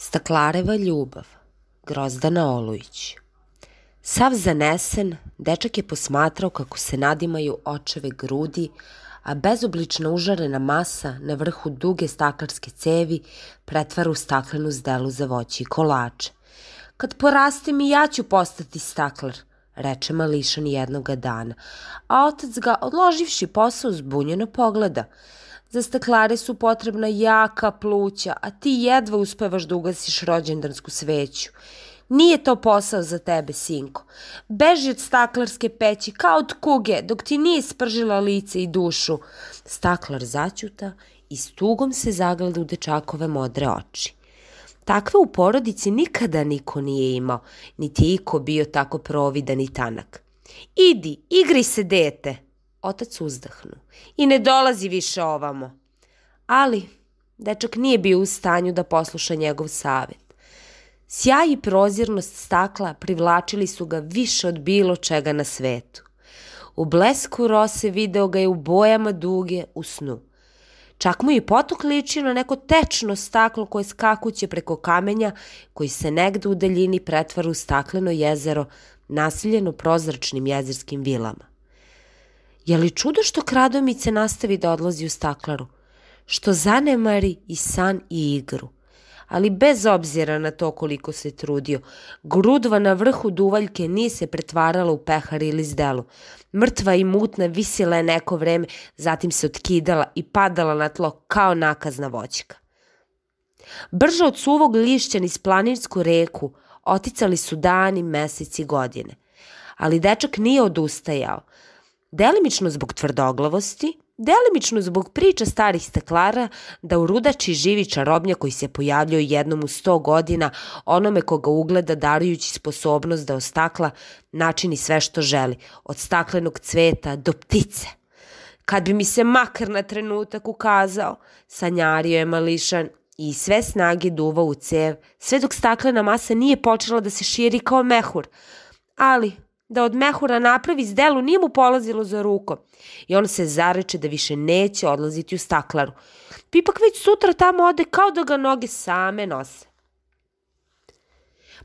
Staklareva ljubav, Grozdana Olujić. Sav zanesen, dečak je posmatrao kako se nadimaju očeve grudi, a bezoblična užarena masa na vrhu duge staklarske cevi pretvara u staklenu zdelu za voće i kolač. Kad porastem i ja ću postati staklar, reče mališan jednoga dana, a otac ga, odloživši posao, zbunjeno pogleda – Za staklare su potrebna jaka pluća, a ti jedva uspevaš da ugasiš rođendansku sveću. Nije to posao za tebe, sinko. Beži od staklarske peći kao od kuge, dok ti nije spržila lice i dušu. Staklar zaćuta i s tugom se zagleda u dečakove modre oči. Takve u porodici nikada niko nije imao, niti je iko bio tako providan i tanak. Idi, igri se, dete! Otac uzdahnu. I ne dolazi više ovamo. Ali, dečak nije bio u stanju da posluša njegov savet. Sjaj i prozirnost stakla privlačili su ga više od bilo čega na svetu. U blesku rose video ga je u bojama duge u snu. Čak mu i potok ličio na neko tečno staklo koje skakuće preko kamenja koji se negde u daljini pretvara u stakleno jezero nasiljeno prozračnim jezerskim vilama. Je li čudo što kradomice nastavi da odlazi u staklaru? Što zanemari i san i igru? ali bez obzira na to koliko se trudio. Grudva na vrhu duvaljke nije se pretvarala u pehar ili zdelu. Mrtva i mutna visila je neko vreme, zatim se otkidala i padala na tlo kao nakazna voćka. Brže od suvog lišća niz planinsku reku oticali su dani, meseci, godine. Ali dečak nije odustajao delimično zbog tvrdoglavosti, delimično zbog priča starih staklara da u rudači živi čarobnja koji se pojavljao jednom u sto godina onome koga ugleda darujući sposobnost da od stakla načini sve što želi, od staklenog cveta do ptice. Kad bi mi se makar na trenutak ukazao, sanjario je mališan i sve snage duvao u cev, sve dok staklena masa nije počela da se širi kao mehur, ali da od mehura napravi zdelu nije mu polazilo za ruko i on se zareče da više neće odlaziti u staklaru. Pipak već sutra tamo ode kao da ga noge same nose.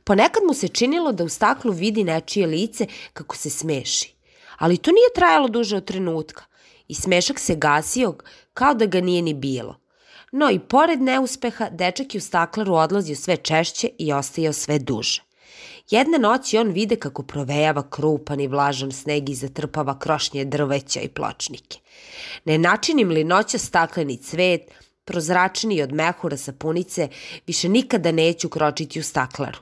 Ponekad mu se činilo da u staklu vidi nečije lice kako se smeši, ali to nije trajalo duže od trenutka i smešak se gasio kao da ga nije ni bilo. No i pored neuspeha, dečak je u staklaru odlazio sve češće i ostajao sve duže. Jedne noći on vide kako provejava krupan i vlažan sneg i zatrpava krošnje drveća i pločnike. Ne načinim li noća stakleni cvet, prozračni od mehura sapunice, više nikada neću kročiti u staklaru.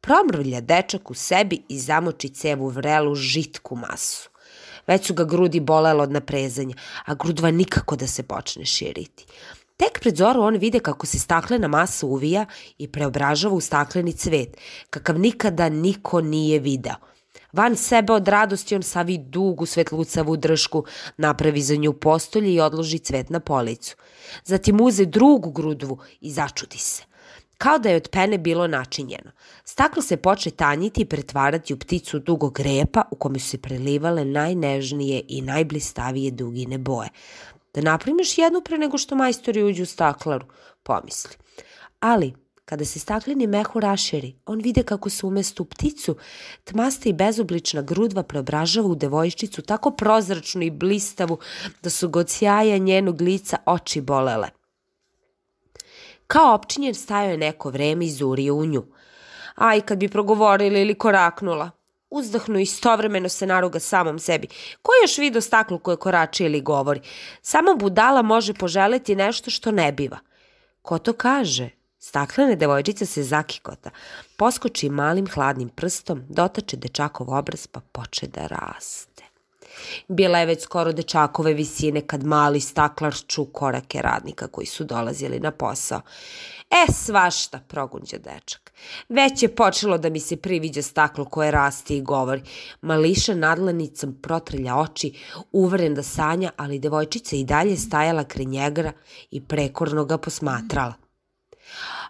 Promrlja dečak u sebi i zamoči cevu vrelu žitku masu. Već su ga grudi bolelo od naprezanja, a grudva nikako da se počne širiti. Tek pred zoru on vide kako se staklena masa uvija i preobražava u stakleni cvet, kakav nikada niko nije video. Van sebe od radosti on savi dugu svetlucavu dršku, napravi za nju postolje i odloži cvet na policu. Zatim uze drugu grudvu i začudi se kao da je od pene bilo načinjeno. Staklo se poče tanjiti i pretvarati u pticu dugog repa u kome su se prelivale najnežnije i najblistavije dugine boje da naprimiš jednu pre nego što majstori uđu u staklaru, pomisli. Ali, kada se stakleni mehu raširi, on vide kako se umesto u pticu tmasta i bezoblična grudva preobražava u devojčicu tako prozračnu i blistavu da su god sjaja njenog lica oči bolele. Kao opčinjen stajao je neko vreme i zurio u nju. Aj, kad bi progovorila ili koraknula, uzdahnu istovremeno se naruga samom sebi. Ko još vidio staklo koje korači ili govori? Samo budala može poželjeti nešto što ne biva. Ko to kaže? Staklene devojčica se zakikota, poskoči malim hladnim prstom, dotače dečakov obraz pa poče da raste. Bila je već skoro dečakove visine kad mali staklar ču korake radnika koji su dolazili na posao. E, svašta, progunđa dečak. Već je počelo da mi se priviđa staklo koje raste i govori. Mališa nadlanicom protrlja oči, uveren da sanja, ali devojčica i dalje stajala kre njega i prekorno ga posmatrala.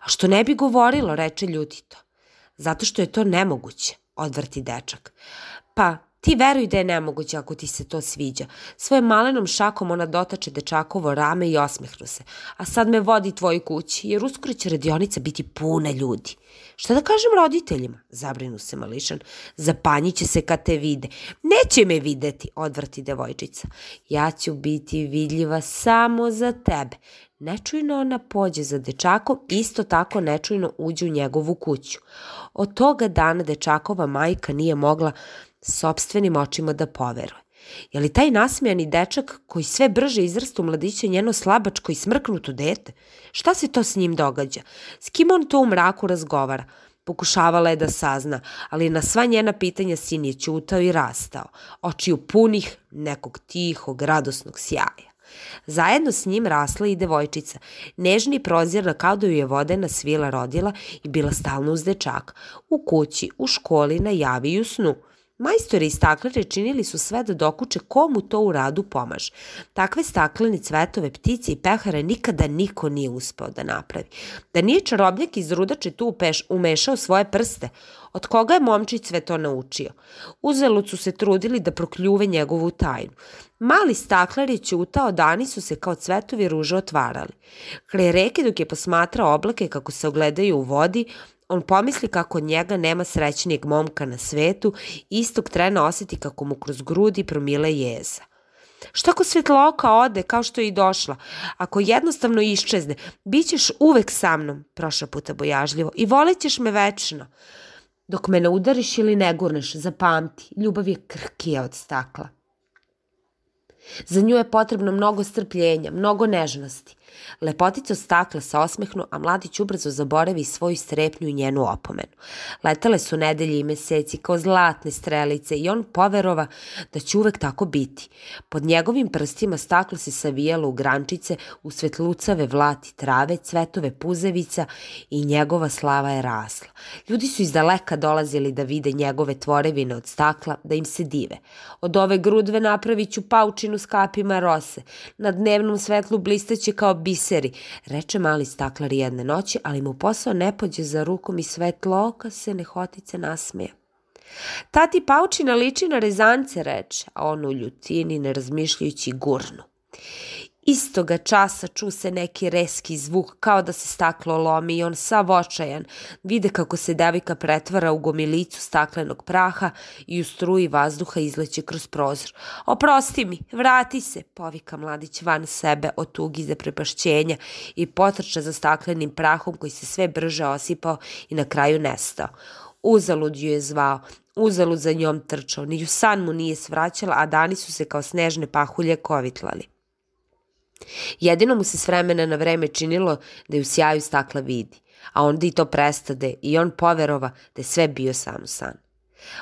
A što ne bi govorilo, reče ljutito. Zato što je to nemoguće, odvrti dečak. Pa, Ti veruj da je nemoguće ako ti se to sviđa. Svojom malenom šakom ona dotače dečakovo rame i osmehnu se. A sad me vodi tvoj kući, jer uskoro će radionica biti puna ljudi. Šta da kažem roditeljima? Zabrinu se mališan. Zapanjiće se kad te vide. Neće me videti, odvrti devojčica. Ja ću biti vidljiva samo za tebe. Nečujno ona pođe za dečakom, isto tako nečujno uđe u njegovu kuću. Od toga dana dečakova majka nije mogla sobstvenim očima da poveruje. Je li taj nasmijani dečak koji sve brže izrastu mladiće njeno slabačko i smrknuto dete? Šta se to s njim događa? S kim on to u mraku razgovara? Pokušavala je da sazna, ali na sva njena pitanja sin je ćutao i rastao, očiju punih nekog tihog, radosnog sjaja. Zajedno s njim rasla i devojčica, nežni i prozirna kao da ju je vodena svila rodila i bila stalno uz dečaka, u kući, u školi, na javi i u snu – Majstori i staklare činili su sve da dokuče komu to u radu pomaž. Takve staklene cvetove, ptice i pehare nikada niko nije uspeo da napravi. Da nije čarobnjak iz rudače tu upeš, umešao svoje prste, od koga je momčić sve to naučio. Uzelud su se trudili da prokljuve njegovu tajnu. Mali staklar je ćutao, dani su se kao cvetovi ruže otvarali. Kraj reke dok je posmatrao oblake kako se ogledaju u vodi, On pomisli kako njega nema srećnijeg momka na svetu i istog trena oseti kako mu kroz grudi promile jeza. Šta ako svetloka ode kao što je i došla? Ako jednostavno iščezne, bit ćeš uvek sa mnom, prošla puta bojažljivo, i ćeš me večno. Dok me ne udariš ili ne gurneš, zapamti, ljubav je krkija od stakla. Za nju je potrebno mnogo strpljenja, mnogo nežnosti. Lepotica stakla se osmehnu, a mladić ubrzo zaboravi svoju strepnju i njenu opomenu. Letale su nedelje i meseci kao zlatne strelice i on poverova da će uvek tako biti. Pod njegovim prstima staklo se savijalo u grančice, u svetlucave vlati trave, cvetove puzevica i njegova slava je rasla. Ljudi su iz daleka dolazili da vide njegove tvorevine od stakla, da im se dive. Od ove grudve napravit ću paučinu s kapima rose. Na dnevnom svetlu blisteće kao biseri, reče mali staklar jedne noći, ali mu posao ne pođe za rukom i svetloka se nehotice nasmeja. Tati paučina liči na rezance, reče, a on u ljutini, ne razmišljajući, gurnu. Istoga časa ču se neki reski zvuk kao da se staklo lomi i on sav očajan vide kako se devika pretvara u gomilicu staklenog praha i u struji vazduha izleće kroz prozor. Oprosti mi, vrati se, povika mladić van sebe od tugi za prepašćenja i potrča za staklenim prahom koji se sve brže osipao i na kraju nestao. Uzalud ju je zvao, uzalud za njom trčao, ni san mu nije svraćala, a dani su se kao snežne pahulje kovitlali. Jedino mu se s vremena na vreme činilo da ju u sjaju stakla vidi, a onda i to prestade i on poverova da je sve bio samo san.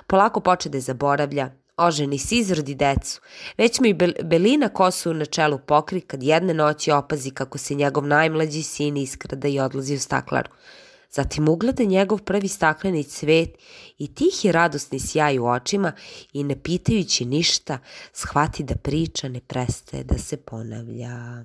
Polako poče da je zaboravlja, oženi se izrodi decu, već mu i Belina kosu na čelu pokri kad jedne noći opazi kako se njegov najmlađi sin iskrada i odlazi u staklaru. Zatim uglede njegov prvi stakleni cvet i tihi radosni sjaj u očima i ne pitajući ništa, shvati da priča ne prestaje da se ponavlja.